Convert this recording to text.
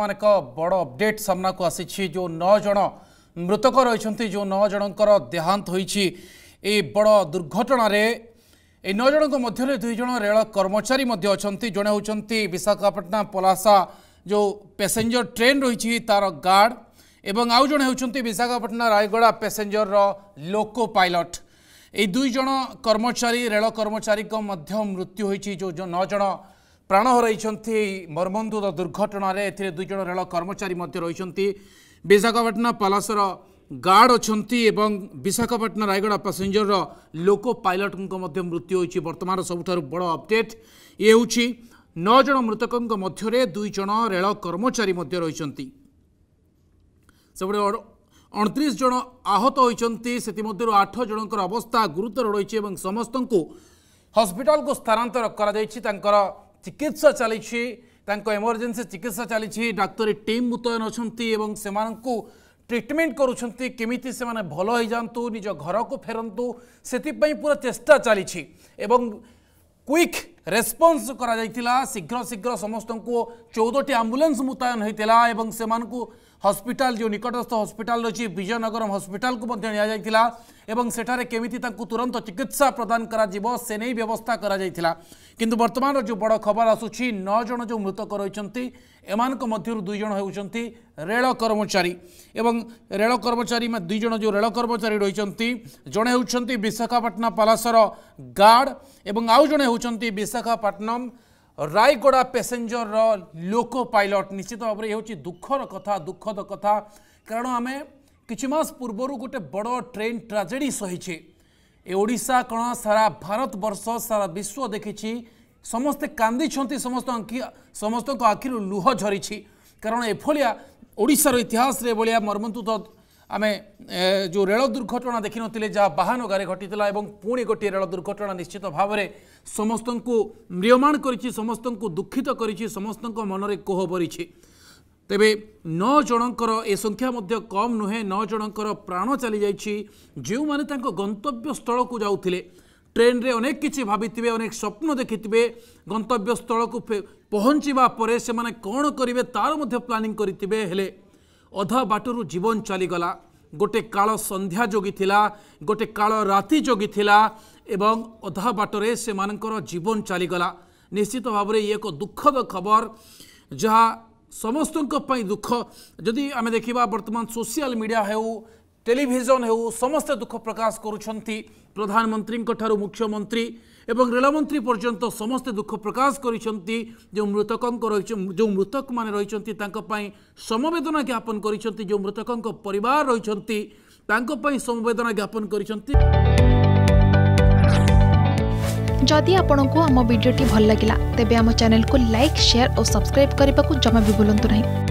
ମାନେ ଏକ ବଡ଼ ଅପଡେଟ୍ ସାମ୍ନାକୁ ଆସିଛି ଯେଉଁ ନଅ ଜଣ ମୃତକ ରହିଛନ୍ତି ଯେଉଁ ନଅ ଜଣଙ୍କର ଦେହାନ୍ତ ହୋଇଛି ଏ ବଡ଼ ଦୁର୍ଘଟଣାରେ ଏ ନଅ ଜଣଙ୍କ ମଧ୍ୟରେ ଦୁଇ ଜଣ ରେଳ କର୍ମଚାରୀ ମଧ୍ୟ ଅଛନ୍ତି ଜଣେ ହେଉଛନ୍ତି ବିଶାଖାପାଟଣା ପଲାସା ଯେଉଁ ପ୍ୟାସେଞ୍ଜର ଟ୍ରେନ୍ ରହିଛି ତା'ର ଗାର୍ଡ଼ ଏବଂ ଆଉ ଜଣେ ହେଉଛନ୍ତି ବିଶାଖାପାଟଣା ରାୟଗଡ଼ା ପ୍ୟାସେଞ୍ଜରର ଲୋକ ପାଇଲଟ ଏଇ ଦୁଇ ଜଣ କର୍ମଚାରୀ ରେଳ କର୍ମଚାରୀଙ୍କ ମଧ୍ୟ ମୃତ୍ୟୁ ହୋଇଛି ଯେଉଁ ନଅ ଜଣ ପ୍ରାଣ ହରାଇଛନ୍ତି ଏହି ମର୍ମନ୍ତୁଦ ଦୁର୍ଘଟଣାରେ ଏଥିରେ ଦୁଇଜଣ ରେଳ କର୍ମଚାରୀ ମଧ୍ୟ ରହିଛନ୍ତି ବିଶାଖାପାଟଣା ପଲାସର ଗାର୍ଡ଼ ଅଛନ୍ତି ଏବଂ ବିଶାଖାପାଟଣା ରାୟଗଡ଼ା ପାସେଞ୍ଜରର ଲୋକ ପାଇଲଟଙ୍କ ମଧ୍ୟ ମୃତ୍ୟୁ ହୋଇଛି ବର୍ତ୍ତମାନର ସବୁଠାରୁ ବଡ଼ ଅପଡେଟ୍ ଇଏ ହେଉଛି ନଅ ଜଣ ମୃତକଙ୍କ ମଧ୍ୟରେ ଦୁଇ ଜଣ ରେଳ କର୍ମଚାରୀ ମଧ୍ୟ ରହିଛନ୍ତି ସେପଟେ ଅଣତିରିଶ ଜଣ ଆହତ ହୋଇଛନ୍ତି ସେଥିମଧ୍ୟରୁ ଆଠ ଜଣଙ୍କର ଅବସ୍ଥା ଗୁରୁତର ରହିଛି ଏବଂ ସମସ୍ତଙ୍କୁ ହସ୍ପିଟାଲକୁ ସ୍ଥାନାନ୍ତର କରାଯାଇଛି ତାଙ୍କର চিকিৎসা চালিছি তাঙ্ক এমর্জেন্সি চিকিৎসা চালিছি ডাক্তারী টিম মুতয়ন অনেক এবং সে ট্রিটমেন্ট করছেন কমিটি সে ভাল হয়ে যাতে নিজ ঘরক ফেরতু সেপাই পুরা চেষ্টা চালিছি এবং কুইক ରେସ୍ପନ୍ସ କରାଯାଇଥିଲା ଶୀଘ୍ର ଶୀଘ୍ର ସମସ୍ତଙ୍କୁ ଚଉଦଟି ଆମ୍ବୁଲାନ୍ସ ମୁତୟନ ହୋଇଥିଲା ଏବଂ ସେମାନଙ୍କୁ ହସ୍ପିଟାଲ ଯେଉଁ ନିକଟସ୍ଥ ହସ୍ପିଟାଲ ରହିଛି ବିଜୟନଗରମ ହସ୍ପିଟାଲକୁ ମଧ୍ୟ ନିଆଯାଇଥିଲା ଏବଂ ସେଠାରେ କେମିତି ତାଙ୍କୁ ତୁରନ୍ତ ଚିକିତ୍ସା ପ୍ରଦାନ କରାଯିବ ସେ ନେଇ ବ୍ୟବସ୍ଥା କରାଯାଇଥିଲା କିନ୍ତୁ ବର୍ତ୍ତମାନର ଯେଉଁ ବଡ଼ ଖବର ଆସୁଛି ନଅ ଜଣ ଯେଉଁ ମୃତକ ରହିଛନ୍ତି ଏମାନଙ୍କ ମଧ୍ୟରୁ ଦୁଇ ଜଣ ହେଉଛନ୍ତି ରେଳ କର୍ମଚାରୀ ଏବଂ ରେଳ କର୍ମଚାରୀ ଦୁଇ ଜଣ ଯେଉଁ ରେଳ କର୍ମଚାରୀ ରହିଛନ୍ତି ଜଣେ ହେଉଛନ୍ତି ବିଶାଖାପାଟନା ପାଲାସର ଗାର୍ଡ଼ ଏବଂ ଆଉ ଜଣେ ହେଉଛନ୍ତି ବିଶାଖାପାଟନମ ରାୟଗଡ଼ା ପେସେଞ୍ଜରର ଲୋକୋ ପାଇଲଟ ନିଶ୍ଚିତ ଭାବରେ ଏ ହେଉଛି ଦୁଃଖର କଥା ଦୁଃଖଦ କଥା କାରଣ ଆମେ କିଛି ମାସ ପୂର୍ବରୁ ଗୋଟେ ବଡ଼ ଟ୍ରେନ୍ ଟ୍ରାଜେଡ଼ି ସହିଛି ଏ ଓଡ଼ିଶା କ'ଣ ସାରା ଭାରତବର୍ଷ ସାରା ବିଶ୍ୱ ଦେଖିଛି ସମସ୍ତେ କାନ୍ଦିଛନ୍ତି ସମସ୍ତ ସମସ୍ତଙ୍କ ଆଖିରୁ ଲୁହ ଝରିଛି କାରଣ ଏଭଳିଆ ଓଡ଼ିଶାର ଇତିହାସରେ ଭଳିଆ ମର୍ମନ୍ତୁ ମର୍ମନ୍ତୁତ ଆମେ ଯେଉଁ ରେଳ ଦୁର୍ଘଟଣା ଦେଖିନଥିଲେ ଯାହା ବାହାନ ଗାଁରେ ଘଟିଥିଲା ଏବଂ ପୁଣି ଗୋଟିଏ ରେଳ ଦୁର୍ଘଟଣା ନିଶ୍ଚିତ ଭାବରେ ସମସ୍ତଙ୍କୁ ମ୍ରିୟମାଣ କରିଛି ସମସ୍ତଙ୍କୁ ଦୁଃଖିତ କରିଛି ସମସ୍ତଙ୍କ ମନରେ କୋହ ଭରିଛି ତେବେ ନଅ ଜଣଙ୍କର ଏ ସଂଖ୍ୟା ମଧ୍ୟ କମ୍ ନୁହେଁ ନଅ ଜଣଙ୍କର ପ୍ରାଣ ଚାଲିଯାଇଛି ଯେଉଁମାନେ ତାଙ୍କ ଗନ୍ତବ୍ୟ ସ୍ଥଳକୁ ଯାଉଥିଲେ ଟ୍ରେନ୍ରେ ଅନେକ କିଛି ଭାବିଥିବେ ଅନେକ ସ୍ୱପ୍ନ ଦେଖିଥିବେ ଗନ୍ତବ୍ୟ ସ୍ଥଳକୁ ପହଞ୍ଚିବା ପରେ ସେମାନେ କ'ଣ କରିବେ ତା'ର ମଧ୍ୟ ପ୍ଲାନିଂ କରିଥିବେ ହେଲେ ଅଧା ବାଟରୁ ଜୀବନ ଚାଲିଗଲା ଗୋଟେ କାଳ ସନ୍ଧ୍ୟା ଜଗିଥିଲା ଗୋଟେ କାଳ ରାତି ଜଗିଥିଲା ଏବଂ ଅଧା ବାଟରେ ସେମାନଙ୍କର ଜୀବନ ଚାଲିଗଲା ନିଶ୍ଚିତ ଭାବରେ ଇଏ ଏକ ଦୁଃଖଦ ଖବର ଯାହା ସମସ୍ତଙ୍କ ପାଇଁ ଦୁଃଖ ଯଦି ଆମେ ଦେଖିବା ବର୍ତ୍ତମାନ ସୋସିଆଲ ମିଡ଼ିଆ ହେଉ টেলিভিশন হেউ সমস্তে দুঃখ প্রকাশ করছেন প্রধানমন্ত্রী মুখ্যমন্ত্রী এবং রেলমন্ত্রী পর্যন্ত সমস্তে দুঃখ প্রকাশ করেছেন যে মৃতকঙ্ক রয়েছে যে মৃতক মানে রয়েছেন তাঁপাই সমবেদনা জ্ঞাপন করেছেন যে মৃতকঙ্ক পরিবার রয়েছেন তাঁপাই সমবেদনা জ্ঞাপন করেছেন যদি আপনার আম ভিডিওটি ভাল লাগিলা তেবে আম চ্যানেলকে লাইক শেয়ার ও সবসক্রাইব করা জমা বি ভুলতু না